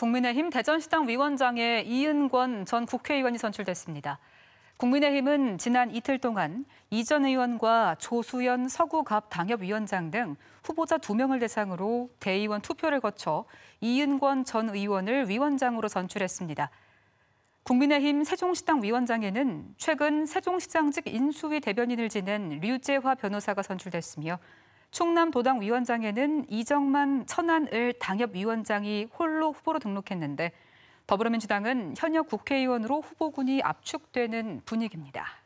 국민의힘 대전시당 위원장에 이은권 전 국회의원이 선출됐습니다. 국민의힘은 지난 이틀 동안 이전 의원과 조수연 서구갑 당협위원장 등 후보자 두명을 대상으로 대의원 투표를 거쳐 이은권 전 의원을 위원장으로 선출했습니다. 국민의힘 세종시당 위원장에는 최근 세종시장직 인수위 대변인을 지낸 류재화 변호사가 선출됐으며 충남도당 위원장에는 이정만 천안을 당협위원장이 홀로 후보로 등록했는데 더불어민주당은 현역 국회의원으로 후보군이 압축되는 분위기입니다.